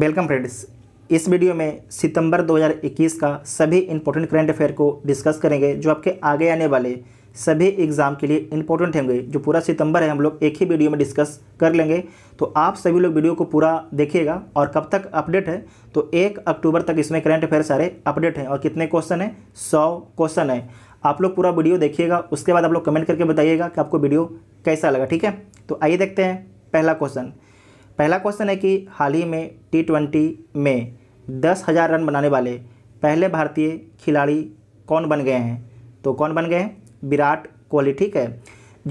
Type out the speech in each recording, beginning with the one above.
welcome friends इस video में सितंबर 2021 का सभी इंपॉर्टेंट करंट अफेयर को डिस्कस करेंगे जो आपके आगे आने वाले सभी एग्ज़ाम के लिए इंपॉर्टेंट होंगे जो पूरा सितंबर है हम लोग एक ही वीडियो में डिस्कस कर लेंगे तो आप सभी लोग वीडियो को पूरा देखिएगा और कब तक अपडेट है तो एक अक्टूबर तक इसमें करंट अफेयर सारे अपडेट हैं और कितने क्वेश्चन हैं सौ क्वेश्चन हैं आप लोग पूरा वीडियो देखिएगा उसके बाद आप लोग कमेंट करके बताइएगा कि आपको वीडियो कैसा लगा ठीक है तो आइए देखते हैं पहला क्वेश्चन पहला क्वेश्चन है कि हाल ही में टी ट्वेंटी में दस हज़ार रन बनाने वाले पहले भारतीय खिलाड़ी कौन बन गए हैं तो कौन बन गए हैं विराट कोहली ठीक है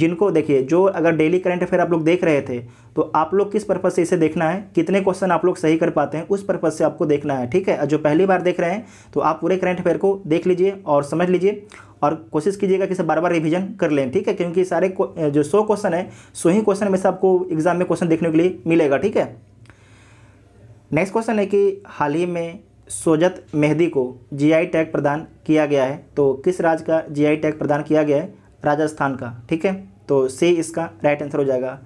जिनको देखिए जो अगर डेली करंट अफेयर आप लोग देख रहे थे तो आप लोग किस पर्पज़ से इसे देखना है कितने क्वेश्चन आप लोग सही कर पाते हैं उस पर्पज़ से आपको देखना है ठीक है जो पहली बार देख रहे हैं तो आप पूरे करंट अफेयर को देख लीजिए और समझ लीजिए और कोशिश कीजिएगा कि सब बार बार रिविजन कर लें ठीक है क्योंकि सारे जो सौ क्वेश्चन है सो ही क्वेश्चन में से आपको एग्जाम में क्वेश्चन देखने के लिए मिलेगा ठीक है नेक्स्ट क्वेश्चन है कि हाल ही में सोजत मेहदी को जीआई टैग प्रदान किया गया है तो किस राज्य का जीआई टैग प्रदान किया गया है राजस्थान का ठीक है तो से इसका राइट आंसर हो जाएगा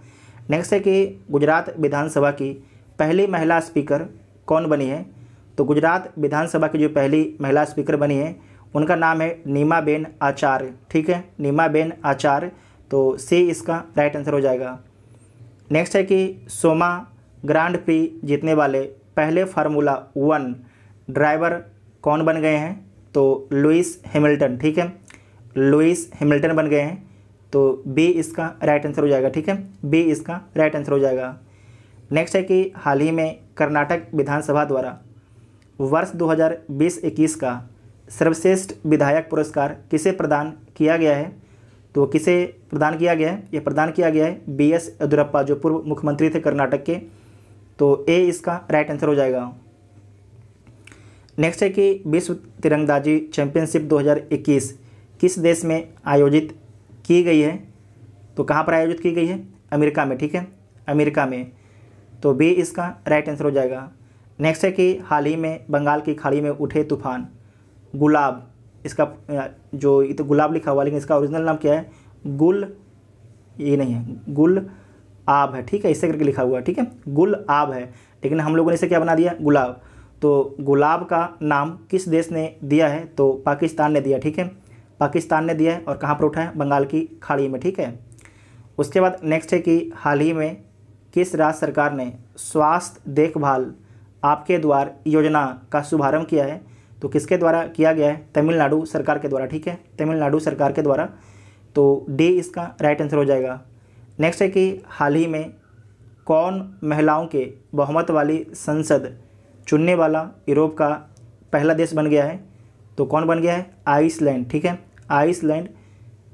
नेक्स्ट है कि गुजरात विधानसभा की पहली महिला स्पीकर कौन बनी है तो गुजरात विधानसभा की जो पहली महिला स्पीकर बनी है उनका नाम है नीमा बेन आचार्य ठीक है नीमा बेन आचार्य तो सी इसका राइट आंसर हो जाएगा नेक्स्ट है कि सोमा ग्रांड प्री जीतने वाले पहले फार्मूला वन ड्राइवर कौन बन गए हैं तो लुइस हेमिल्टन ठीक है लुइस हेमिल्टन बन गए हैं तो बी इसका राइट आंसर हो जाएगा ठीक है बी इसका राइट आंसर हो जाएगा नेक्स्ट है कि हाल ही में कर्नाटक विधानसभा द्वारा वर्ष 2020-21 का सर्वश्रेष्ठ विधायक पुरस्कार किसे प्रदान किया गया है तो किसे प्रदान किया गया है यह प्रदान किया गया है बी एस येदुरप्पा जो पूर्व मुख्यमंत्री थे कर्नाटक के तो ए इसका राइट आंसर हो जाएगा नेक्स्ट है कि विश्व तिरंगदाजी चैंपियनशिप 2021 किस देश में आयोजित की गई है तो कहाँ पर आयोजित की गई है अमेरिका में ठीक है अमेरिका में तो बी इसका राइट आंसर हो जाएगा नेक्स्ट है कि हाल ही में बंगाल की खाड़ी में उठे तूफान गुलाब इसका जो ये तो गुलाब लिखा हुआ लेकिन इसका ओरिजिनल नाम क्या है गुल ये नहीं है गुल आब है ठीक है इससे करके लिखा हुआ है ठीक है गुल आब है लेकिन हम लोगों ने इसे क्या बना दिया गुलाब तो गुलाब का नाम किस देश ने दिया है तो पाकिस्तान ने दिया ठीक है पाकिस्तान ने दिया है और कहाँ पर उठा है बंगाल की खाड़ी में ठीक है उसके बाद नेक्स्ट है कि हाल ही में किस राज्य सरकार ने स्वास्थ्य देखभाल आपके द्वार योजना का शुभारंभ किया है तो किसके द्वारा किया गया है तमिलनाडु सरकार के द्वारा ठीक है तमिलनाडु सरकार के द्वारा तो डी इसका राइट आंसर हो जाएगा नेक्स्ट है कि हाल ही में कौन महिलाओं के बहुमत वाली संसद चुनने वाला यूरोप का पहला देश बन गया है तो कौन बन गया है आइसलैंड ठीक है आइसलैंड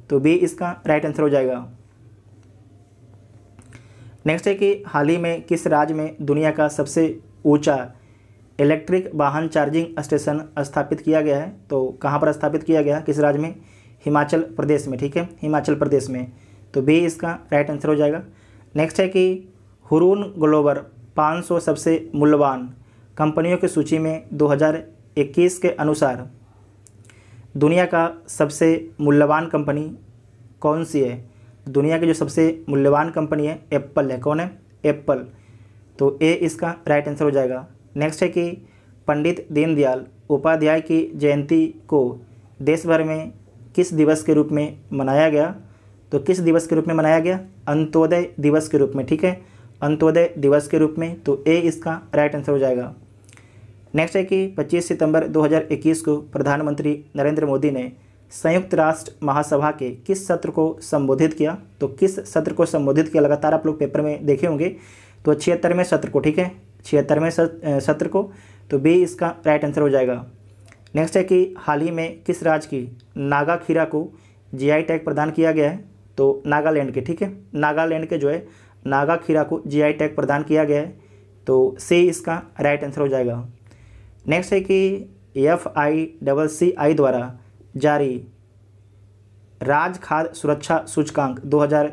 तो बी इसका राइट आंसर हो जाएगा नेक्स्ट है कि हाल ही में किस राज्य में दुनिया का सबसे ऊंचा इलेक्ट्रिक वाहन चार्जिंग स्टेशन स्थापित किया गया है तो कहाँ पर स्थापित किया गया किस राज्य में हिमाचल प्रदेश में ठीक है हिमाचल प्रदेश में तो बी इसका राइट आंसर हो जाएगा नेक्स्ट है कि हुरून ग्लोबर 500 सबसे मूल्यवान कंपनियों की सूची में 2021 के अनुसार दुनिया का सबसे मूल्यवान कंपनी कौन सी है दुनिया की जो सबसे मूल्यवान कंपनी है एप्पल है कौन है एप्पल तो ए इसका राइट आंसर हो जाएगा नेक्स्ट है कि पंडित दीनदयाल उपाध्याय की जयंती को देश भर में किस दिवस के रूप में मनाया गया तो किस दिवस के रूप में मनाया गया अंत्योदय दिवस के रूप में ठीक है अंत्योदय दिवस के रूप में तो ए इसका राइट आंसर हो जाएगा नेक्स्ट है कि 25 सितंबर 2021 को प्रधानमंत्री नरेंद्र मोदी ने संयुक्त राष्ट्र महासभा के किस सत्र को संबोधित किया तो किस सत्र को संबोधित किया लगातार आप लोग पेपर में देखे होंगे तो छिहत्तरवें सत्र को ठीक है छिहत्तरवें सत्र को तो बी इसका राइट आंसर हो जाएगा नेक्स्ट है कि हाल ही में किस राज्य की नागा खीरा को जीआई टैग प्रदान किया गया है तो नागालैंड के ठीक है नागालैंड के जो है नागा खीरा को जीआई टैग प्रदान किया गया है तो सी इसका राइट आंसर हो जाएगा नेक्स्ट है कि एफ आई डबल सी आई द्वारा जारी राज खाद्य सुरक्षा सूचकांक दो हज़ार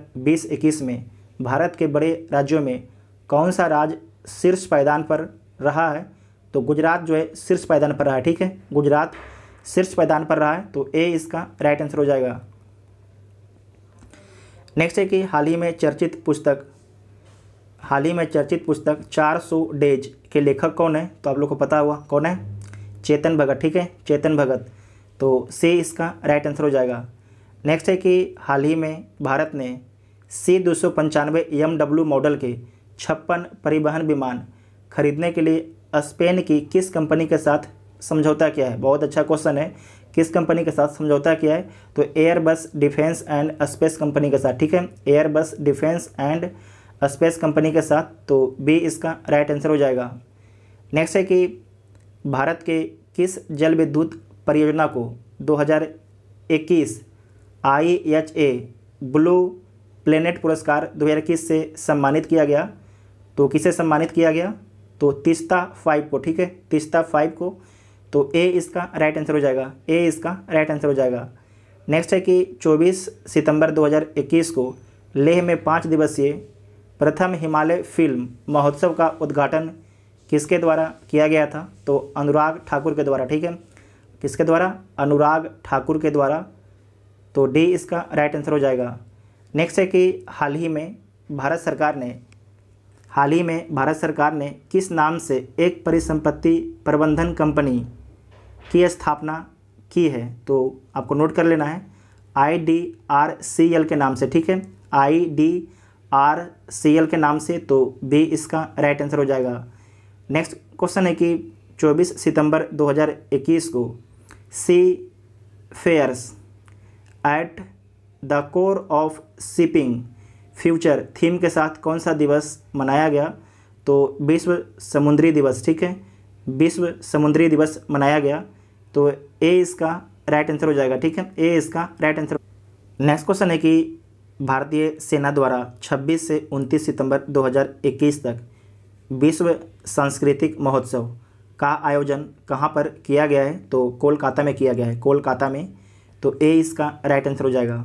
में भारत के बड़े राज्यों में कौन सा राज्य शीर्ष पायदान पर रहा है तो गुजरात जो है शीर्ष पायदान पर रहा है ठीक है गुजरात शीर्ष पायदान पर रहा है तो ए इसका राइट आंसर हो जाएगा नेक्स्ट है कि हाल ही में चर्चित पुस्तक हाल ही में चर्चित पुस्तक 400 डेज के लेखक कौन है तो आप लोग को पता हुआ कौन है चेतन भगत ठीक है चेतन भगत तो सी इसका राइट आंसर हो जाएगा नेक्स्ट है कि हाल ही में भारत ने सी दो सौ पंचानवे मॉडल के छप्पन परिवहन विमान खरीदने के लिए स्पेन की किस कंपनी के साथ समझौता किया है बहुत अच्छा क्वेश्चन है किस कंपनी के साथ समझौता किया है तो Airbus defence and space company के साथ ठीक है Airbus defence and space company के साथ तो बी इसका राइट आंसर हो जाएगा नेक्स्ट है कि भारत के किस जल विद्युत परियोजना को 2021 आईएचए ब्लू प्लेनेट पुरस्कार दो से सम्मानित किया गया तो किसे सम्मानित किया गया तो तिस्ता फाइव को ठीक है तिस्ता फाइव को तो ए इसका राइट आंसर हो जाएगा ए इसका राइट आंसर हो जाएगा नेक्स्ट है कि 24 सितंबर 2021 को लेह में पाँच दिवसीय प्रथम हिमालय फिल्म महोत्सव का उद्घाटन किसके द्वारा किया गया था तो अनुराग ठाकुर के द्वारा ठीक है किसके द्वारा अनुराग ठाकुर के द्वारा तो डी इसका राइट आंसर हो जाएगा नेक्स्ट है कि हाल ही में भारत सरकार ने हाल ही में भारत सरकार ने किस नाम से एक परिसंपत्ति प्रबंधन कंपनी की स्थापना की है तो आपको नोट कर लेना है I D R C L के नाम से ठीक है I D R C L के नाम से तो बी इसका राइट आंसर हो जाएगा नेक्स्ट क्वेश्चन है कि 24 सितंबर 2021 को seafarers at the core of shipping future theme के साथ कौन सा दिवस मनाया गया तो विश्व समुद्री दिवस ठीक है विश्व समुद्री दिवस मनाया गया तो ए इसका राइट आंसर हो जाएगा ठीक है ए इसका राइट आंसर नेक्स्ट क्वेश्चन है कि भारतीय सेना द्वारा 26 से 29 सितंबर 2021 तक विश्व सांस्कृतिक महोत्सव का आयोजन कहाँ पर किया गया है तो कोलकाता में किया गया है कोलकाता में तो ए इसका राइट आंसर हो जाएगा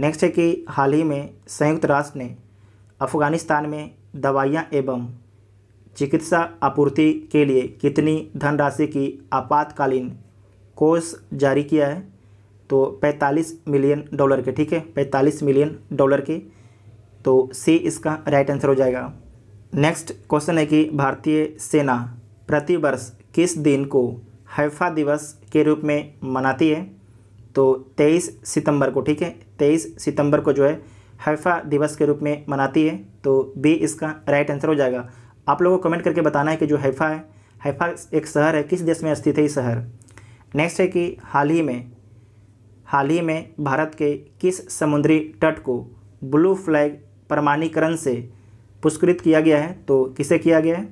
नेक्स्ट है कि हाल ही में संयुक्त राष्ट्र ने अफगानिस्तान में दवाइयाँ एवं चिकित्सा आपूर्ति के लिए कितनी धनराशि की आपातकालीन कोष जारी किया है तो 45 मिलियन डॉलर के ठीक है 45 मिलियन डॉलर के तो सी इसका राइट आंसर हो जाएगा नेक्स्ट क्वेश्चन है कि भारतीय सेना प्रतिवर्ष किस दिन को हैफा दिवस के रूप में मनाती है तो 23 सितंबर को ठीक है तेईस सितंबर को जो है हैफ़ा दिवस के रूप में मनाती है तो बी इसका राइट आंसर हो जाएगा आप लोगों को कमेंट करके बताना है कि जो हैफ़ा है हैफ़ा एक शहर है किस देश में स्थित है ये शहर नेक्स्ट है कि हाल ही में हाल ही में भारत के किस समुद्री तट को ब्लू फ्लैग प्रमाणीकरण से पुरस्कृत किया गया है तो किसे किया गया है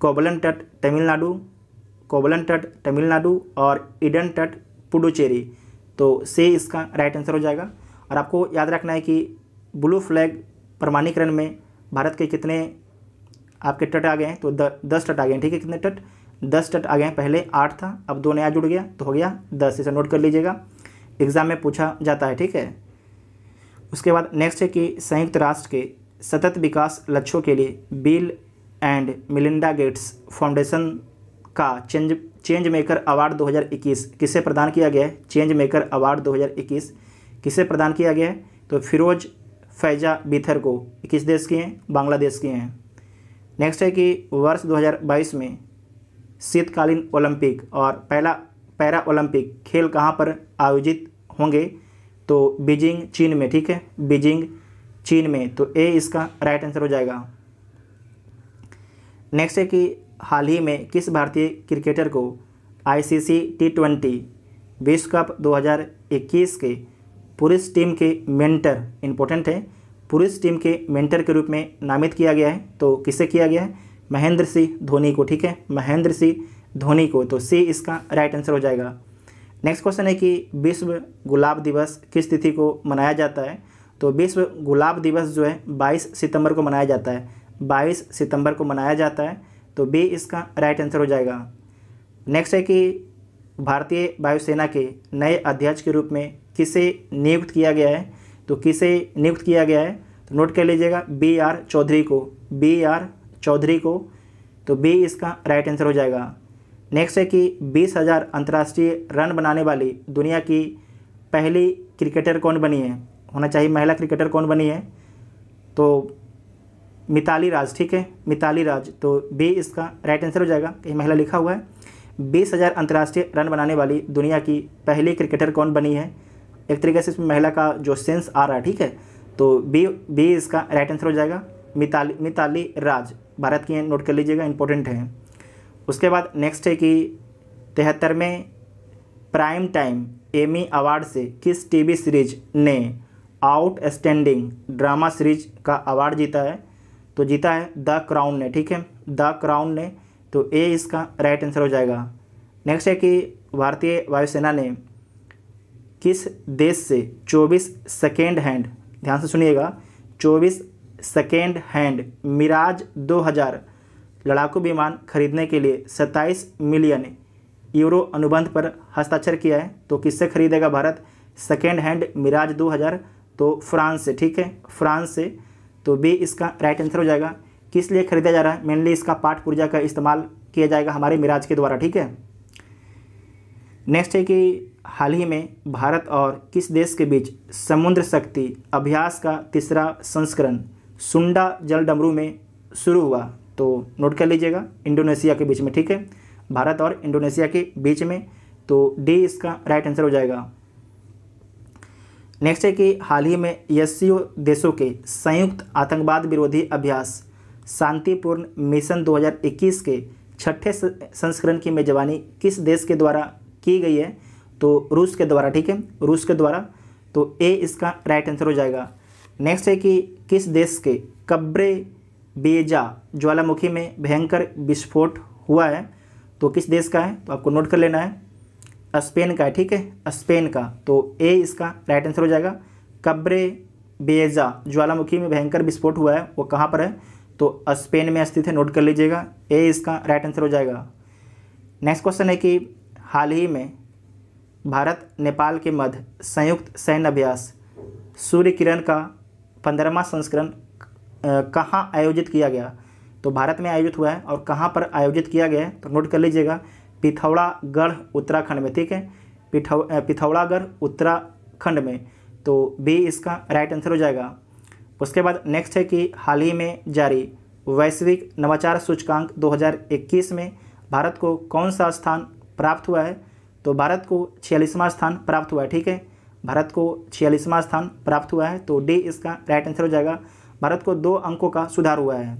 कोबलन तट तमिलनाडु कोबलन तट तमिलनाडु और इडन तट पुडुचेरी तो से इसका राइट आंसर हो जाएगा और आपको याद रखना है कि ब्लू फ्लैग प्रमाणीकरण में भारत के कितने आपके तट आ गए हैं तो द, दस तट आ गए हैं ठीक है कितने तट दस तट आ गए हैं पहले आठ था अब दो नया जुड़ गया तो हो गया दस इसे नोट कर लीजिएगा एग्ज़ाम में पूछा जाता है ठीक है उसके बाद नेक्स्ट है कि संयुक्त राष्ट्र के सतत विकास लक्ष्यों के लिए Bill and Melinda Gates Foundation का चेंज चेंज मेकर अवार्ड 2021 किसे प्रदान किया गया है चेंज मेकर अवार्ड 2021 किसे प्रदान किया गया है तो फिरोज फैजा बीथर को किस देश के हैं बांग्लादेश के हैं नेक्स्ट है कि वर्ष 2022 में शीतकालीन ओलंपिक और पहला पैरा ओलंपिक खेल कहाँ पर आयोजित होंगे तो बीजिंग चीन में ठीक है बीजिंग चीन में तो ए इसका राइट आंसर हो जाएगा नेक्स्ट है कि हाल ही में किस भारतीय क्रिकेटर को आईसीसी टी ट्वेंटी विश्व कप 2021 के पुरुष टीम के मेंटर इम्पोर्टेंट है पुरुष टीम के मेंटर के रूप में नामित किया गया है तो किसे किया गया है महेंद्र सिंह धोनी को ठीक है महेंद्र सिंह धोनी को तो सी इसका राइट आंसर हो जाएगा नेक्स्ट क्वेश्चन है कि विश्व गुलाब दिवस किस तिथि को मनाया जाता है तो विश्व गुलाब दिवस जो है 22 सितंबर को मनाया जाता है 22 सितंबर को मनाया जाता है तो बी इसका राइट आंसर हो जाएगा नेक्स्ट है कि भारतीय वायुसेना के नए अध्यक्ष के रूप में किसे नियुक्त किया गया है तो किसे नियुक्त किया गया है तो नोट कर लीजिएगा बी आर चौधरी को बी आर चौधरी को तो बी इसका राइट आंसर हो जाएगा नेक्स्ट है कि बीस हज़ार अंतर्राष्ट्रीय रन बनाने वाली दुनिया की पहली क्रिकेटर कौन बनी है होना चाहिए महिला क्रिकेटर कौन बनी है तो मिताली राज ठीक है मिताली राज तो बे इसका राइट आंसर हो जाएगा कहीं महिला लिखा हुआ है बीस हज़ार अंतर्राष्ट्रीय रन बनाने वाली दुनिया की पहली क्रिकेटर कौन बनी है एक तरीके से इसमें महिला का जो सेंस आ रहा है ठीक है तो बी बी इसका राइट आंसर हो जाएगा मिताली मिताली राज भारत की नोट कर लीजिएगा इंपॉर्टेंट है उसके बाद नेक्स्ट है कि तिहत्तरवें प्राइम टाइम एमी अवार्ड से किस टीवी सीरीज ने आउटस्टैंडिंग ड्रामा सीरीज का अवार्ड जीता है तो जीता है द क्राउन ने ठीक है द क्राउन ने तो ए इसका राइट आंसर हो जाएगा नेक्स्ट है कि भारतीय वायुसेना ने किस देश से 24 सेकेंड हैंड ध्यान से सुनिएगा 24 सेकेंड हैंड मिराज 2000 लड़ाकू विमान खरीदने के लिए 27 मिलियन यूरो अनुबंध पर हस्ताक्षर किया है तो किससे खरीदेगा भारत सेकेंड हैंड मिराज 2000 तो फ्रांस से ठीक है फ्रांस से तो बी इसका राइट आंसर हो जाएगा किस लिए खरीदा जा रहा है मेनली इसका पाठ पूर्जा का इस्तेमाल किया जाएगा हमारे मिराज के द्वारा ठीक है नेक्स्ट है कि हाल ही में भारत और किस देश के बीच समुद्र शक्ति अभ्यास का तीसरा संस्करण सुंडा जल डमरू में शुरू हुआ तो नोट कर लीजिएगा इंडोनेशिया के बीच में ठीक है भारत और इंडोनेशिया के बीच में तो डी इसका राइट आंसर हो जाएगा नेक्स्ट है कि हाल ही में एस देशों के संयुक्त आतंकवाद विरोधी अभ्यास शांतिपूर्ण मिशन 2021 के छठे संस्करण की मेजबानी किस देश के द्वारा की गई है तो रूस के द्वारा ठीक है रूस के द्वारा तो ए इसका राइट आंसर हो जाएगा नेक्स्ट है कि किस देश के कब्रे बेजा ज्वालामुखी में भयंकर विस्फोट हुआ है तो किस देश का है तो आपको नोट कर लेना है स्पेन का है ठीक है स्पेन का तो ए इसका राइट आंसर हो जाएगा कब्रे बेजा ज्वालामुखी में भयंकर विस्फोट हुआ है वो कहाँ पर है तो स्पेन में स्थित है नोट कर लीजिएगा ए इसका राइट आंसर हो जाएगा नेक्स्ट क्वेश्चन है कि हाल ही में भारत नेपाल के मध्य संयुक्त सैन्य अभ्यास सूर्य किरण का पंद्रहवा संस्करण कहाँ आयोजित किया गया तो भारत में आयोजित हुआ है और कहाँ पर आयोजित किया गया है तो नोट कर लीजिएगा पिथौरागढ़ उत्तराखंड में ठीक है पिथौ पिथौरागढ़ उत्तराखंड में तो बी इसका राइट आंसर हो जाएगा उसके बाद नेक्स्ट है कि हाल ही में जारी वैश्विक नवाचार सूचकांक 2021 में भारत को कौन सा स्थान प्राप्त हुआ है तो भारत को छियालीसवां स्थान प्राप्त हुआ है ठीक है भारत को छियालीसवां स्थान प्राप्त हुआ है तो डी इसका राइट आंसर हो जाएगा भारत को दो अंकों का सुधार हुआ है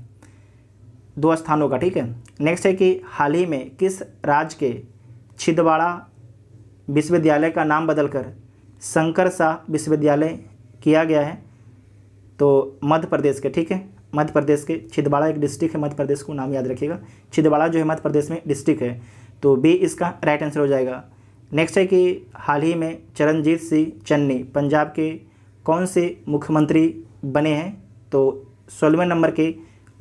दो स्थानों का ठीक है नेक्स्ट है कि हाल ही में किस राज्य के छिदवाड़ा विश्वविद्यालय का नाम बदलकर शंकर शाह विश्वविद्यालय किया गया है तो मध्य प्रदेश के ठीक है मध्य प्रदेश के छिदवाड़ा एक डिस्ट्रिक्ट है मध्य प्रदेश को नाम याद रखिएगा छिदवाड़ा जो है मध्य प्रदेश में डिस्ट्रिक्ट है तो बी इसका राइट आंसर हो जाएगा नेक्स्ट है कि हाल ही में चरणजीत सिंह चन्नी पंजाब के कौन से मुख्यमंत्री बने हैं तो सोलहवें नंबर के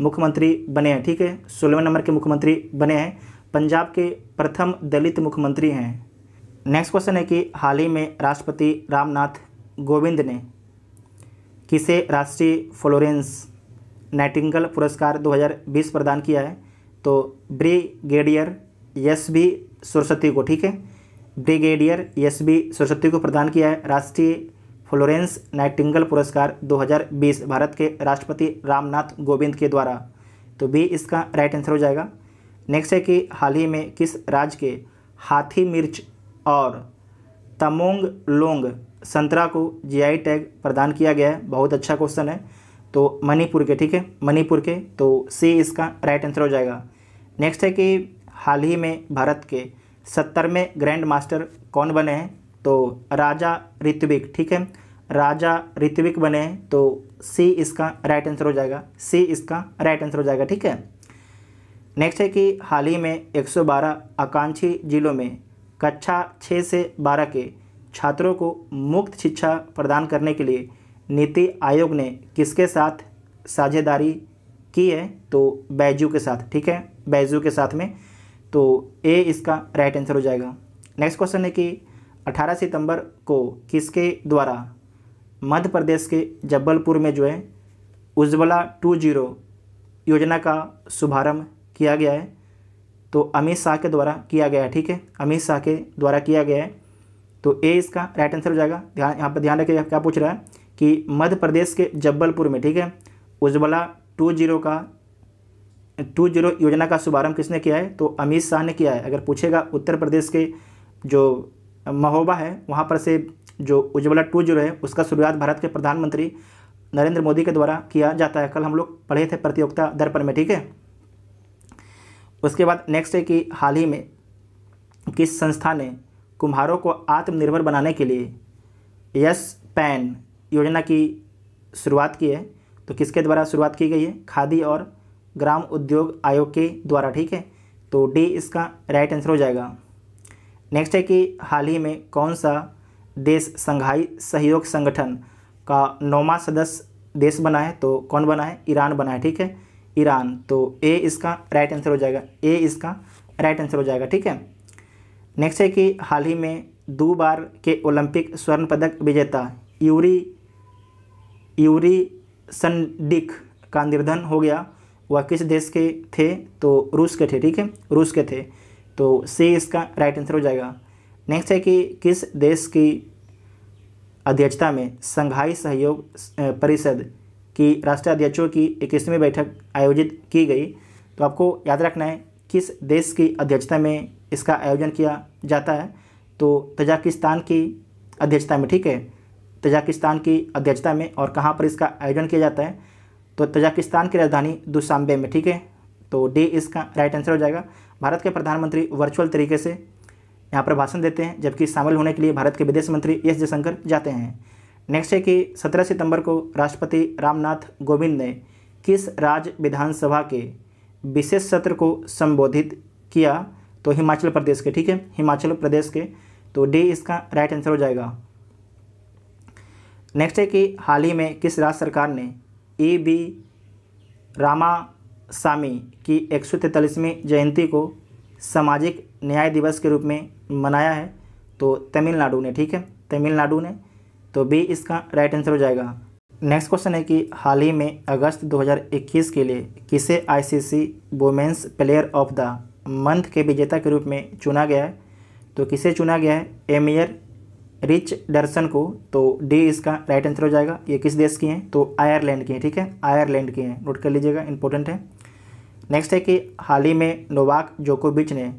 मुख्यमंत्री बने हैं ठीक है सोलहवें नंबर के मुख्यमंत्री बने हैं पंजाब के प्रथम दलित मुख्यमंत्री हैं नेक्स्ट क्वेश्चन है कि हाल ही में राष्ट्रपति रामनाथ गोविंद ने किसे राष्ट्रीय फ्लोरेंस नाइटिंगल पुरस्कार 2020 प्रदान किया है तो ब्रिगेडियर यस बी सरस्वती को ठीक है ब्रिगेडियर यस बी सरस्वती को प्रदान किया है राष्ट्रीय फ्लोरेंस नाइटिंगल पुरस्कार 2020 भारत के राष्ट्रपति रामनाथ कोविंद के द्वारा तो बी इसका राइट आंसर हो जाएगा नेक्स्ट है कि हाल ही में किस राज्य के हाथी मिर्च और तमोंग लोंग संतरा को जीआई टैग प्रदान किया गया है बहुत अच्छा क्वेश्चन है तो मणिपुर के ठीक है मणिपुर के तो सी इसका राइट आंसर हो जाएगा नेक्स्ट है कि हाल ही में भारत के सत्तरवें ग्रैंड मास्टर कौन बने हैं तो राजा ऋत्विक ठीक है राजा ऋत्विक बने हैं तो सी इसका राइट आंसर हो जाएगा सी इसका राइट आंसर हो जाएगा ठीक है नेक्स्ट है कि हाल ही में 112 आकांक्षी जिलों में कक्षा 6 से 12 के छात्रों को मुक्त शिक्षा प्रदान करने के लिए नीति आयोग ने किसके साथ साझेदारी की है तो बैजू के साथ ठीक है बैजू के साथ में तो ए इसका राइट आंसर हो जाएगा नेक्स्ट क्वेश्चन है कि 18 सितंबर को किसके द्वारा मध्य प्रदेश के जबलपुर में जो है उज्ज्वला टू जीरो योजना का शुभारंभ किया गया है तो अमित शाह के द्वारा किया गया है ठीक है अमित शाह के द्वारा किया गया है तो ए इसका राइट आंसर हो जाएगा ध्यान यहाँ पर ध्यान रखिएगा क्या पूछ रहा है कि मध्य प्रदेश के जबलपुर में ठीक है उज्ज्वला टू जीरो का टू जीरो योजना का शुभारंभ किसने किया है तो अमित शाह ने किया है अगर पूछेगा उत्तर प्रदेश के जो महोबा है वहाँ पर से जो उज्ज्वला टू जीरो है उसका शुरुआत भारत के प्रधानमंत्री नरेंद्र मोदी के द्वारा किया जाता है कल हम लोग पढ़े थे प्रतियोगिता दर्पण में ठीक है उसके बाद नेक्स्ट है कि हाल ही में किस संस्था ने कुम्हारों को आत्मनिर्भर बनाने के लिए यस पैन योजना की शुरुआत की है तो किसके द्वारा शुरुआत की गई है खादी और ग्राम उद्योग आयोग के द्वारा ठीक है तो डी इसका राइट आंसर हो जाएगा नेक्स्ट है कि हाल ही में कौन सा देश संघाई सहयोग संगठन का नौवा सदस्य देश बना है तो कौन बना है ईरान बना है ठीक है ईरान तो ए इसका राइट आंसर हो जाएगा ए इसका राइट आंसर हो जाएगा ठीक है नेक्स्ट है कि हाल ही में दो बार के ओलंपिक स्वर्ण पदक विजेता यूरी यूरी संडिक का निर्धन हो गया वह किस देश के थे तो रूस के थे ठीक है रूस के थे तो सी इसका राइट आंसर हो जाएगा नेक्स्ट है कि किस देश की अध्यक्षता में संघाई सहयोग परिषद की राष्ट्रीय अध्यक्षों की इक्कीसवीं बैठक आयोजित की गई तो आपको याद रखना है किस देश की अध्यक्षता में इसका आयोजन किया जाता है तो तजाकिस्तान की अध्यक्षता में ठीक है तजाकिस्तान की अध्यक्षता में और कहाँ पर इसका आयोजन किया जाता है तो तजाकिस्तान की राजधानी दुशांबे में ठीक है तो डी इसका राइट आंसर हो जाएगा भारत के प्रधानमंत्री वर्चुअल तरीके से यहाँ पर भाषण देते हैं जबकि शामिल होने के लिए भारत के विदेश मंत्री एस जयशंकर जाते हैं नेक्स्ट है कि 17 सितंबर को राष्ट्रपति रामनाथ कोविंद ने किस राज्य विधानसभा के विशेष सत्र को संबोधित किया तो हिमाचल प्रदेश के ठीक है हिमाचल प्रदेश के तो डी इसका राइट आंसर हो जाएगा नेक्स्ट है कि हाल ही में किस राज्य सरकार ने ए बी रामा सामी की एक सौ जयंती को सामाजिक न्याय दिवस के रूप में मनाया है तो तमिलनाडु ने ठीक है तमिलनाडु ने तो बी इसका राइट आंसर हो जाएगा नेक्स्ट क्वेश्चन है कि हाल ही में अगस्त 2021 के लिए किसे ICC women's player of the month के विजेता के रूप में चुना गया है तो किसे चुना गया है एमियर रिच डर्सन को तो डी इसका राइट आंसर हो जाएगा ये किस देश की हैं तो आयरलैंड की हैं ठीक है आयरलैंड की हैं नोट कर लीजिएगा इंपॉर्टेंट है नेक्स्ट है कि हाल ही में नोवाक जोकोविच ने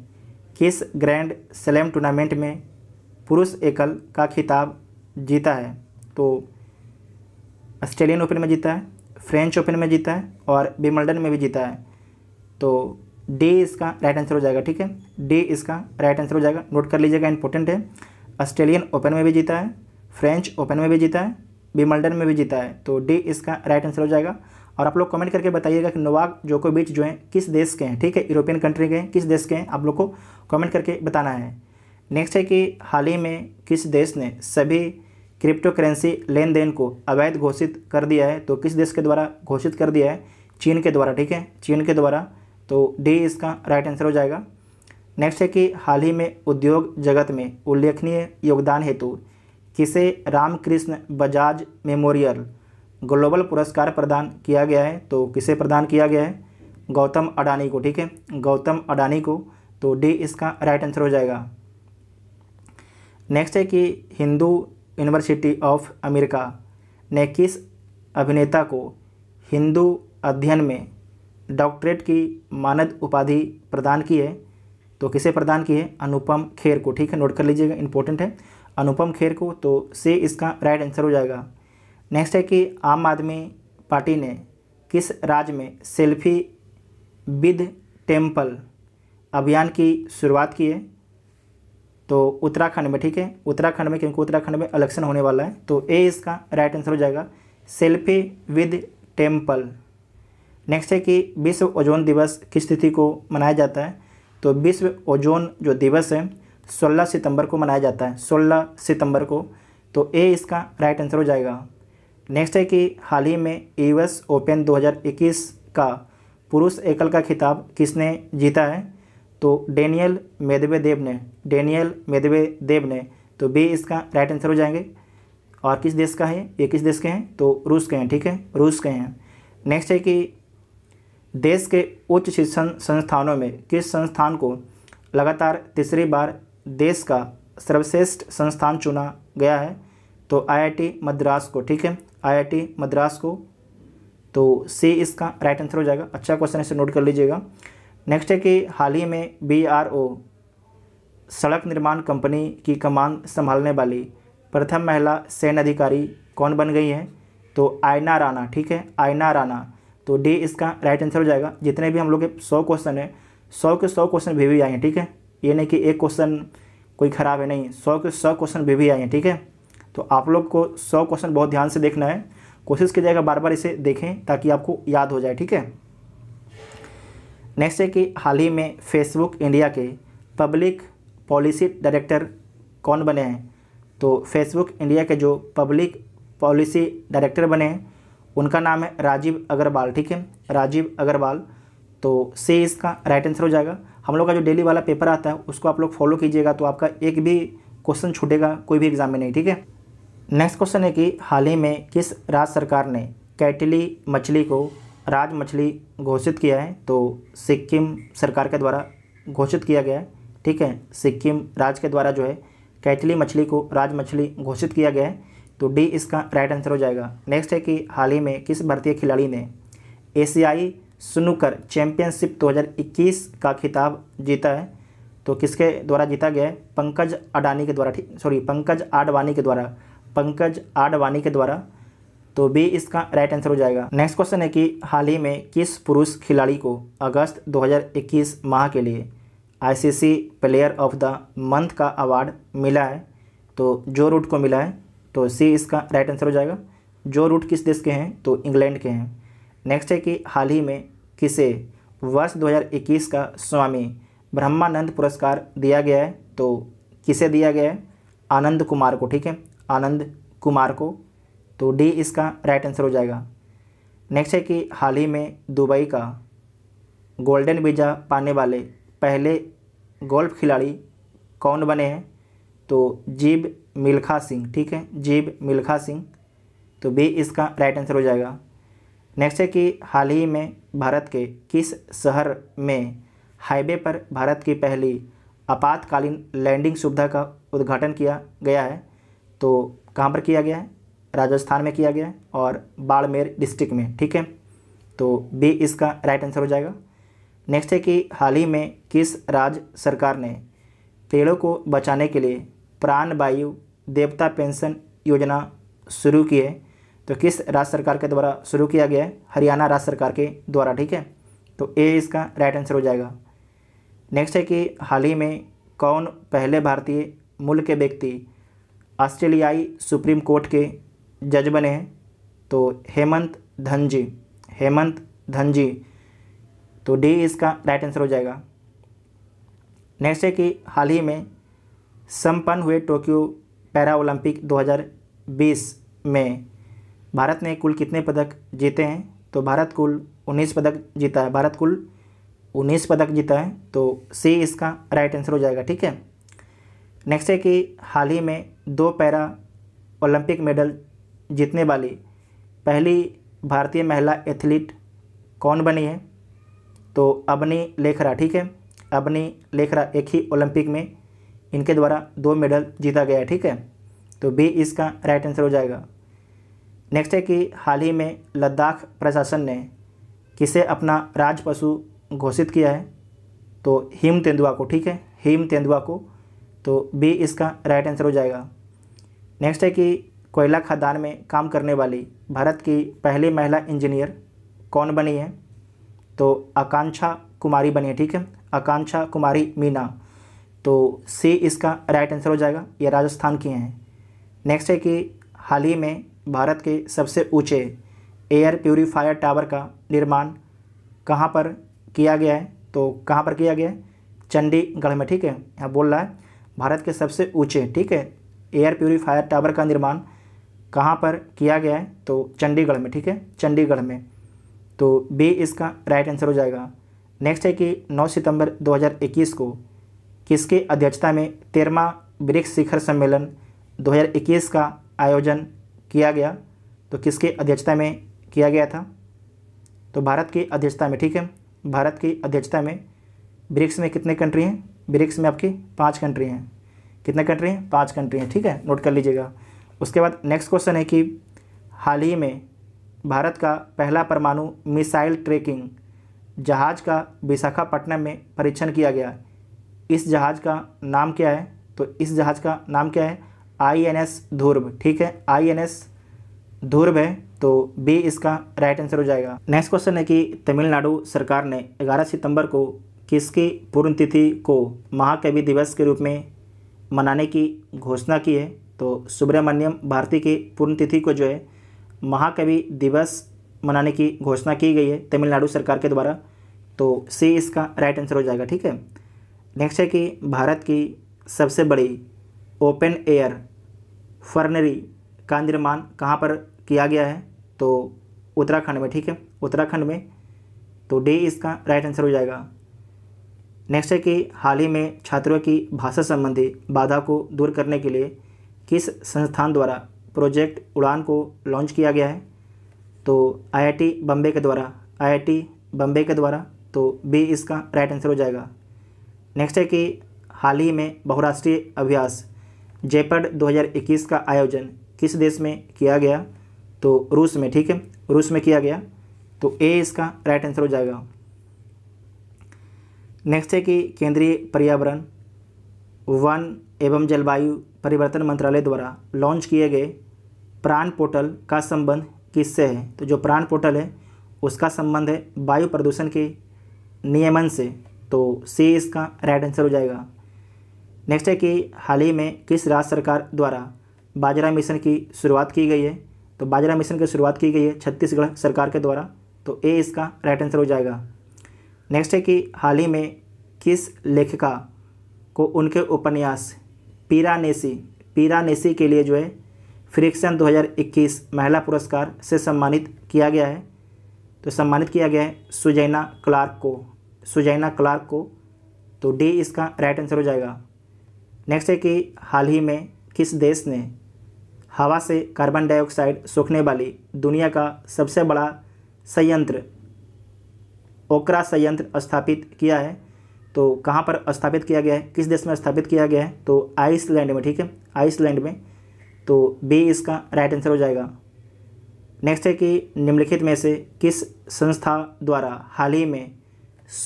किस ग्रैंड स्लैम टूर्नामेंट में पुरुष एकल का खिताब जीता है तो ऑस्ट्रेलियन ओपन में जीता है फ्रेंच ओपन में जीता है और बिमल्डन में भी जीता है तो डी इसका राइट आंसर हो जाएगा ठीक है डी इसका राइट आंसर हो जाएगा नोट कर लीजिएगा इंपॉर्टेंट है ऑस्ट्रेलियन ओपन में भी जीता है फ्रेंच ओपन में भी जीता है बिमल्डन में भी जीता है तो डी इसका राइट आंसर हो जाएगा और आप लोग कमेंट करके बताइएगा कि नोवाक जोकोविच जो हैं किस देश के हैं ठीक है यूरोपियन कंट्री के हैं किस देश के हैं आप लोग को कमेंट करके बताना है नेक्स्ट है कि हाल ही में किस देश ने सभी क्रिप्टो करेंसी लेन देन को अवैध घोषित कर दिया है तो किस देश के द्वारा घोषित कर दिया है चीन के द्वारा ठीक है चीन के द्वारा तो डी इसका राइट आंसर हो जाएगा नेक्स्ट है कि हाल ही में उद्योग जगत में उल्लेखनीय योगदान हेतु किसे रामकृष्ण बजाज मेमोरियल ग्लोबल पुरस्कार प्रदान किया गया है तो किसे प्रदान किया गया है गौतम अडानी को ठीक है गौतम अडानी को तो डी इसका राइट आंसर हो जाएगा नेक्स्ट है कि हिंदू यूनिवर्सिटी ऑफ अमेरिका ने किस अभिनेता को हिंदू अध्ययन में डॉक्टरेट की मानद उपाधि प्रदान की है तो किसे प्रदान की है अनुपम खेर को ठीक है नोट कर लीजिएगा इंपॉर्टेंट है अनुपम खेर को तो से इसका राइट आंसर हो जाएगा नेक्स्ट है कि आम आदमी पार्टी ने किस राज्य में सेल्फी विद टेम्पल अभियान की शुरुआत की है तो उत्तराखंड में ठीक है उत्तराखंड में क्योंकि उत्तराखंड में इलेक्शन होने वाला है तो ए इसका राइट आंसर हो जाएगा सेल्फी विद टेम्पल नेक्स्ट है कि विश्व ओजोन दिवस किस तिथि को मनाया जाता है तो विश्व ओजोन जो दिवस है 16 सितंबर को मनाया जाता है 16 सितंबर को तो ए इसका राइट आंसर हो जाएगा नेक्स्ट है कि हाल ही में यूएस ओपन 2021 का पुरुष एकल का खिताब किसने जीता है तो डेनियल मेदवेदेव ने डेनियल मेदवेदेव ने तो बी इसका राइट आंसर हो जाएंगे और किस देश का है ये किस देश के हैं तो रूस के हैं ठीक है रूस के हैं नेक्स्ट है कि देश के उच्च शिक्षण संस्थानों में किस संस्थान को लगातार तीसरी बार देश का सर्वश्रेष्ठ संस्थान चुना गया है तो आईआईटी मद्रास को ठीक है आईआईटी मद्रास को तो सी इसका राइट आंसर हो जाएगा अच्छा क्वेश्चन इसे नोट कर लीजिएगा नेक्स्ट है कि हाल ही में बी सड़क निर्माण कंपनी की कमान संभालने वाली प्रथम महिला सैन्य अधिकारी कौन बन गई है तो आयना राना ठीक है आयना राना तो डी इसका राइट आंसर हो जाएगा जितने भी हम लोग के सौ क्वेश्चन हैं सौ के सौ क्वेश्चन भी भी आए हैं ठीक है ये नहीं कि एक क्वेश्चन कोई ख़राब है नहीं सौ के सौ क्वेश्चन भी भी आए हैं ठीक है तो आप लोग को सौ क्वेश्चन बहुत ध्यान से देखना है कोशिश की जाएगा बार बार इसे देखें ताकि आपको याद हो जाए ठीक है नेक्स्ट है कि हाल ही में फेसबुक इंडिया के पब्लिक पॉलिसी डायरेक्टर कौन बने हैं तो फेसबुक इंडिया के जो पब्लिक पॉलिसी डायरेक्टर बने हैं उनका नाम है राजीव अग्रवाल ठीक है राजीव अग्रवाल तो से इसका राइट आंसर हो जाएगा हम लोग का जो डेली वाला पेपर आता है उसको आप लोग फॉलो कीजिएगा तो आपका एक भी क्वेश्चन छूटेगा कोई भी एग्जाम में नहीं ठीक है नेक्स्ट क्वेश्चन है कि हाल ही में किस राज्य सरकार ने कैटली मछली को राज मछली घोषित किया है तो सिक्किम सरकार के द्वारा घोषित किया गया है ठीक है सिक्किम राज्य के द्वारा जो है कैटली मछली को राज मछली घोषित किया गया है तो डी इसका राइट आंसर हो जाएगा नेक्स्ट है कि हाल ही में किस भारतीय खिलाड़ी ने एशियाई स्नूकर चैंपियनशिप 2021 का खिताब जीता है तो किसके द्वारा जीता गया है पंकज अडानी के द्वारा सॉरी पंकज आडवाणी के द्वारा पंकज आडवाणी के द्वारा तो बी इसका राइट आंसर हो जाएगा नेक्स्ट क्वेश्चन है कि हाल ही में किस पुरुष खिलाड़ी को अगस्त 2021 माह के लिए ICC player of the month का अवार्ड मिला है तो जो रूट को मिला है तो सी इसका राइट आंसर हो जाएगा जो रूट किस देश के हैं तो इंग्लैंड के हैं नेक्स्ट है कि हाल ही में किसे वर्ष दो का स्वामी ब्रह्मानंद पुरस्कार दिया गया है तो किसे दिया गया है आनंद कुमार को ठीक है आनंद कुमार को तो डी इसका राइट आंसर हो जाएगा नेक्स्ट है कि हाल ही में दुबई का गोल्डन वीज़ा पाने वाले पहले गोल्फ खिलाड़ी कौन बने हैं तो जीब मिल्खा सिंह ठीक है जीब मिल्खा सिंह तो बी इसका राइट आंसर हो जाएगा नेक्स्ट है कि हाल ही में भारत के किस शहर में हाईवे पर भारत की पहली आपातकालीन लैंडिंग सुविधा का उद्घाटन किया गया है तो कहाँ पर किया गया है राजस्थान में किया गया है और बाड़मेर डिस्ट्रिक्ट में ठीक है तो बी इसका राइट आंसर हो जाएगा नेक्स्ट है कि हाल ही में किस राज्य सरकार ने पेड़ों को बचाने के लिए प्राण वायु देवता पेंशन योजना शुरू की है तो किस राज्य सरकार के द्वारा शुरू किया गया है हरियाणा राज्य सरकार के द्वारा ठीक है तो ए इसका राइट आंसर हो जाएगा नेक्स्ट है कि हाल ही में कौन पहले भारतीय मूल के व्यक्ति ऑस्ट्रेलियाई सुप्रीम कोर्ट के जज बने हैं तो हेमंत धनजी हेमंत धनजी तो डी इसका राइट आंसर हो जाएगा नेक्स्ट है कि हाल ही में संपन्न हुए टोक्यो पैरा ओलंपिक 2020 में भारत ने कुल कितने पदक जीते हैं तो भारत कुल 19 पदक जीता है भारत कुल 19 पदक जीता है तो सी इसका राइट आंसर हो जाएगा ठीक है नेक्स्ट है कि हाल ही में दो पैरा ओलंपिक मेडल जीतने वाली पहली भारतीय महिला एथलीट कौन बनी है तो अबनी लेखरा ठीक है अबनी लेखरा एक ही ओलंपिक में इनके द्वारा दो मेडल जीता गया ठीक है तो बी इसका राइट आंसर हो जाएगा नेक्स्ट है कि हाल ही में लद्दाख प्रशासन ने किसे अपना राज पशु घोषित किया है तो हिम तेंदुआ को ठीक है हिम तेंदुआ को तो बी इसका राइट आंसर हो जाएगा नेक्स्ट है कि कोयला खदान में काम करने वाली भारत की पहली महिला इंजीनियर कौन बनी है तो आकांक्षा कुमारी बनी है ठीक है आकांक्षा कुमारी मीना तो सी इसका राइट आंसर हो जाएगा ये राजस्थान की हैं नेक्स्ट है कि हाल ही में भारत के सबसे ऊंचे एयर प्योरीफायर टावर का निर्माण कहाँ पर किया गया है तो कहाँ पर किया गया है चंडीगढ़ में ठीक है यहाँ बोल रहा है भारत के सबसे ऊँचे ठीक है एयर प्योरीफायर टावर का निर्माण कहाँ पर किया गया है तो चंडीगढ़ में ठीक है चंडीगढ़ में तो बी इसका राइट आंसर हो जाएगा नेक्स्ट है कि 9 सितंबर 2021 को किसके अध्यक्षता में तेरहवा ब्रिक्स शिखर सम्मेलन 2021 का आयोजन किया गया तो किसके अध्यक्षता में किया गया था तो भारत की अध्यक्षता में ठीक है भारत की अध्यक्षता में ब्रिक्स में कितने कंट्री हैं ब्रिक्स में आपकी पाँच कंट्री हैं कितने कंट्री हैं पाँच कंट्री हैं ठीक है नोट कर लीजिएगा उसके बाद नेक्स्ट क्वेश्चन है कि हाल ही में भारत का पहला परमाणु मिसाइल ट्रेकिंग जहाज़ का विशाखापट्टनम में परीक्षण किया गया इस जहाज़ का नाम क्या है तो इस जहाज़ का नाम क्या है आई एन एस ध्रुव ठीक है आई एन एस ध्रुव है तो बी इसका राइट आंसर हो जाएगा नेक्स्ट क्वेश्चन है कि तमिलनाडु सरकार ने 11 सितंबर को किसकी पूर्णतिथि को महाकवि दिवस के रूप में मनाने की घोषणा की है तो सुब्रमण्यम भारती की पूर्णतिथि को जो है महाकवि दिवस मनाने की घोषणा की गई है तमिलनाडु सरकार के द्वारा तो सी इसका राइट आंसर हो जाएगा ठीक है नेक्स्ट है कि भारत की सबसे बड़ी ओपन एयर फर्नरी का निर्माण कहाँ पर किया गया है तो उत्तराखंड में ठीक है उत्तराखंड में तो डी इसका राइट आंसर हो जाएगा नेक्स्ट है कि हाल ही में छात्रों की भाषा संबंधी बाधा को दूर करने के लिए किस संस्थान द्वारा प्रोजेक्ट उड़ान को लॉन्च किया गया है तो आईआईटी बम्बे के द्वारा आईआईटी बम्बे के द्वारा तो बी इसका राइट आंसर हो जाएगा नेक्स्ट है कि हाल ही में बहुराष्ट्रीय अभ्यास जयपड 2021 का आयोजन किस देश में किया गया तो रूस में ठीक है रूस में किया गया तो ए इसका राइट आंसर हो जाएगा नेक्स्ट है कि केंद्रीय पर्यावरण वन एवं जलवायु परिवर्तन मंत्रालय द्वारा लॉन्च किए गए प्राण पोर्टल का संबंध किससे है तो जो प्राण पोर्टल है उसका संबंध है वायु प्रदूषण के नियमन से तो सी इसका राइट आंसर हो जाएगा नेक्स्ट है कि हाल ही में किस राज्य सरकार द्वारा बाजरा मिशन की शुरुआत की गई है तो बाजरा मिशन की शुरुआत की गई है छत्तीसगढ़ सरकार के द्वारा तो ए इसका राइट आंसर हो जाएगा नेक्स्ट है कि हाल ही में किस लेखिका को उनके उपन्यास पीरानेसी पीरानेसी के लिए जो है फ्रिक्शन 2021 महिला पुरस्कार से सम्मानित किया गया है तो सम्मानित किया गया है सुजैना क्लार्क को सुजैना क्लार्क को तो डी इसका राइट आंसर हो जाएगा नेक्स्ट है कि हाल ही में किस देश ने हवा से कार्बन डाइऑक्साइड सोखने वाली दुनिया का सबसे बड़ा संयंत्र ओकरा संयंत्र स्थापित किया है तो कहाँ पर स्थापित किया गया है किस देश में स्थापित किया गया है तो आइसलैंड में ठीक है आइसलैंड में तो बी इसका राइट आंसर हो जाएगा नेक्स्ट है कि निम्नलिखित में से किस संस्था द्वारा हाल ही में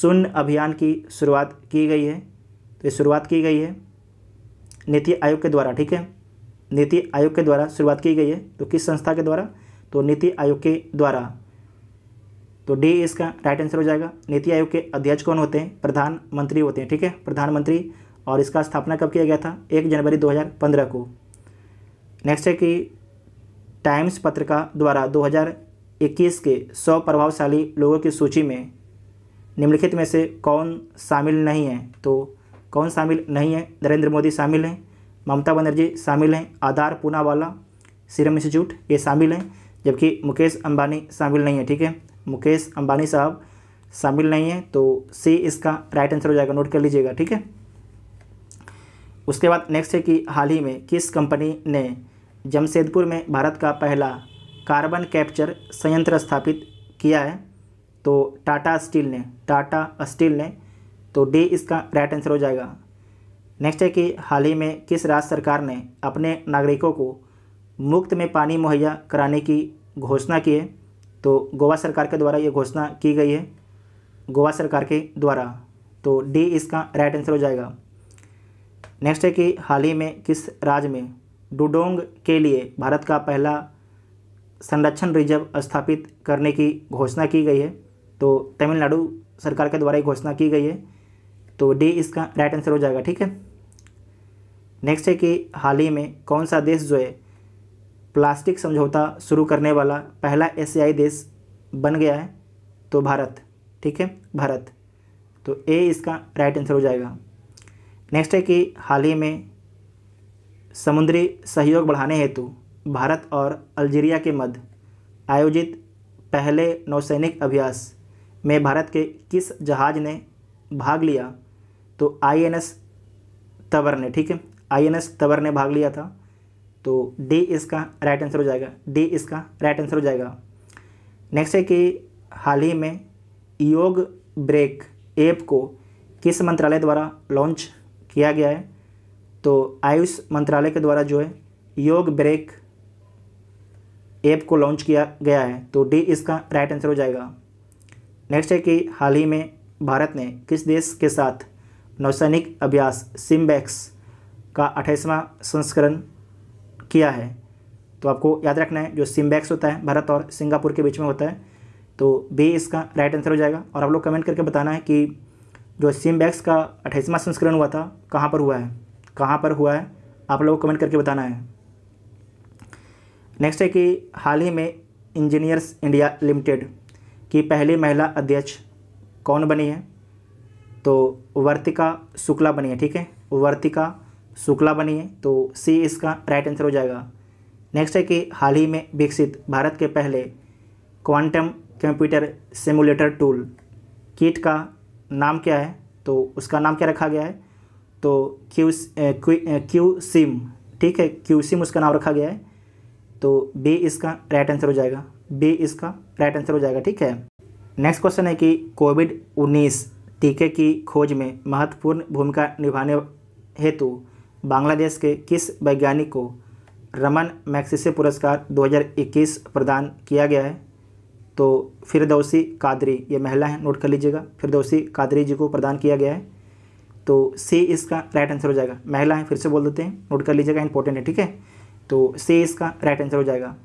शून्य अभियान की शुरुआत की गई है तो ये शुरुआत की गई है नीति आयोग के द्वारा ठीक है नीति आयोग के द्वारा शुरुआत की गई है तो किस संस्था के द्वारा तो नीति आयोग के द्वारा तो डी इसका राइट आंसर हो जाएगा नीति आयोग के अध्यक्ष कौन होते हैं प्रधानमंत्री होते हैं ठीक है प्रधानमंत्री और इसका स्थापना कब किया गया था एक जनवरी 2015 को नेक्स्ट है कि टाइम्स पत्रिका द्वारा 2021 के 100 प्रभावशाली लोगों की सूची में निम्नलिखित में से कौन शामिल नहीं है तो कौन शामिल नहीं है नरेंद्र मोदी शामिल हैं ममता बनर्जी शामिल हैं आधार पूनावाला सीरम इंस्टीट्यूट ये शामिल हैं जबकि मुकेश अंबानी शामिल नहीं है ठीक है मुकेश अंबानी साहब शामिल नहीं है तो सी इसका राइट आंसर हो जाएगा नोट कर लीजिएगा ठीक है उसके बाद नेक्स्ट है कि हाल ही में किस कंपनी ने जमशेदपुर में भारत का पहला कार्बन कैप्चर संयंत्र स्थापित किया है तो टाटा स्टील ने टाटा स्टील ने तो डी इसका राइट आंसर हो जाएगा नेक्स्ट है कि हाल ही में किस राज्य सरकार ने अपने नागरिकों को मुफ्त में पानी मुहैया कराने की घोषणा की है तो गोवा सरकार के द्वारा ये घोषणा की गई है गोवा सरकार के द्वारा तो डी इसका राइट आंसर हो जाएगा नेक्स्ट है कि हाल ही में किस राज्य में डुडोंग के लिए भारत का पहला संरक्षण रिजर्व स्थापित करने की घोषणा की गई है तो तमिलनाडु सरकार के द्वारा ये घोषणा की गई है तो डी इसका राइट आंसर हो जाएगा ठीक है नेक्स्ट है कि हाल ही में कौन सा देश जो है प्लास्टिक समझौता शुरू करने वाला पहला एशियाई देश बन गया है तो भारत ठीक है भारत तो ए इसका राइट आंसर हो जाएगा नेक्स्ट है कि हाल ही में समुद्री सहयोग बढ़ाने हेतु भारत और अल्जीरिया के मध्य आयोजित पहले नौसैनिक अभ्यास में भारत के किस जहाज ने भाग लिया तो आईएनएस तबर ने ठीक है आईएनएस तबर ने भाग लिया था तो डे इसका राइट आंसर हो जाएगा डे इसका राइट आंसर हो जाएगा नेक्स्ट है कि हाल ही में योग ब्रेक ऐप को किस मंत्रालय द्वारा लॉन्च किया गया है तो आयुष मंत्रालय के द्वारा जो है योग ब्रेक ऐप को लॉन्च किया गया है तो डी इसका राइट आंसर हो जाएगा नेक्स्ट है कि हाल ही में भारत ने किस देश के साथ नौसैनिक अभ्यास सिम्बैक्स का अट्ठाईसवां संस्करण किया है तो आपको याद रखना है जो सिम्बैक्स होता है भारत और सिंगापुर के बीच में होता है तो बी इसका राइट आंसर हो जाएगा और आप लोग कमेंट करके बताना है कि जो सिम्बैक्स का अट्ठाईसवा संस्करण हुआ था कहाँ पर हुआ है कहाँ पर हुआ है आप लोग कमेंट करके बताना है नेक्स्ट है कि हाल ही में इंजीनियर्स इंडिया लिमिटेड की पहली महिला अध्यक्ष कौन बनी है तो वर्तिका शुक्ला बनी है ठीक है वर्तिका शुक्ला बनी है तो सी इसका राइट आंसर हो जाएगा नेक्स्ट है कि हाल ही में विकसित भारत के पहले quantum computer simulator tool kit का नाम क्या है तो उसका नाम क्या रखा गया है तो क्यू क्यू सिम ठीक है क्यू सिम उसका नाम रखा गया है तो बी इसका राइट आंसर हो जाएगा बी इसका राइट आंसर हो जाएगा ठीक है नेक्स्ट क्वेश्चन है कि कोविड उन्नीस टीके की खोज में महत्वपूर्ण भूमिका निभाने हेतु बांग्लादेश के किस वैज्ञानिक को रमन मैक्सिसे पुरस्कार 2021 प्रदान किया गया है तो फिरदौसी कादरी ये महिला है नोट कर लीजिएगा फिरदौसी कादरी जी को प्रदान किया गया है तो सी इसका राइट आंसर हो जाएगा महिला है फिर से बोल देते हैं नोट कर लीजिएगा इंपॉर्टेंट है ठीक है तो सी इसका राइट आंसर हो जाएगा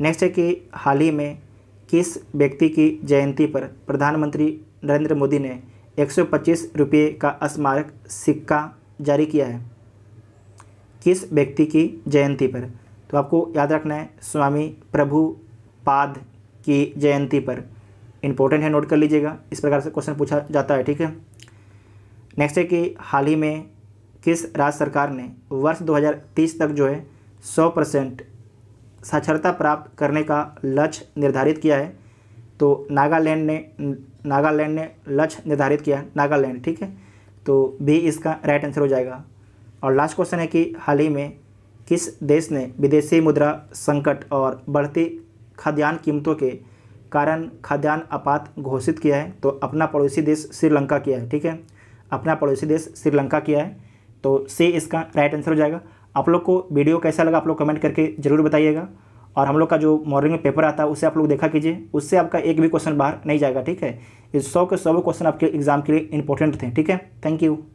नेक्स्ट है कि हाल ही में किस व्यक्ति की जयंती पर प्रधानमंत्री नरेंद्र मोदी ने एक रुपये का स्मारक सिक्का जारी किया है किस व्यक्ति की जयंती पर तो आपको याद रखना है स्वामी प्रभु पाद की जयंती पर इंपॉर्टेंट है नोट कर लीजिएगा इस प्रकार से क्वेश्चन पूछा जाता है ठीक है नेक्स्ट है कि हाल ही में किस राज्य सरकार ने वर्ष 2030 तक जो है 100 परसेंट साक्षरता प्राप्त करने का लक्ष्य निर्धारित किया है तो नागालैंड ने नागालैंड ने लक्ष्य निर्धारित किया है नागालैंड ठीक है तो भी इसका राइट आंसर हो जाएगा और लास्ट क्वेश्चन है कि हाल ही में किस देश ने विदेशी मुद्रा संकट और बढ़ती खाद्यान्न कीमतों के कारण खाद्यान्न आपात घोषित किया है तो अपना पड़ोसी देश श्रीलंका किया है ठीक है अपना पड़ोसी देश श्रीलंका किया है तो सी इसका राइट आंसर हो जाएगा आप लोग को वीडियो कैसा लगा आप लोग कमेंट करके ज़रूर बताइएगा और हम लोग का जो मॉर्निंग में पेपर आता है उसे आप लोग देखा कीजिए उससे आपका एक भी क्वेश्चन बाहर नहीं जाएगा ठीक है इस सौ के सौ क्वेश्चन आपके एग्जाम के लिए इंपॉर्टेंट थे ठीक है थैंक यू